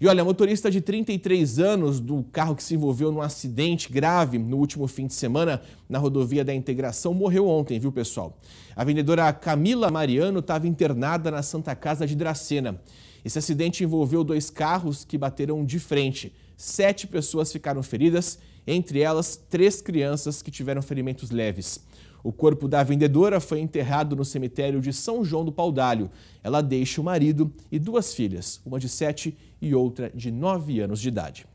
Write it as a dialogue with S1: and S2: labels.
S1: E olha, motorista de 33 anos do carro que se envolveu num acidente grave no último fim de semana na rodovia da Integração morreu ontem, viu pessoal? A vendedora Camila Mariano estava internada na Santa Casa de Dracena. Esse acidente envolveu dois carros que bateram de frente sete pessoas ficaram feridas, entre elas três crianças que tiveram ferimentos leves. O corpo da vendedora foi enterrado no cemitério de São João do Paudalho. Ela deixa o marido e duas filhas, uma de sete e outra de nove anos de idade.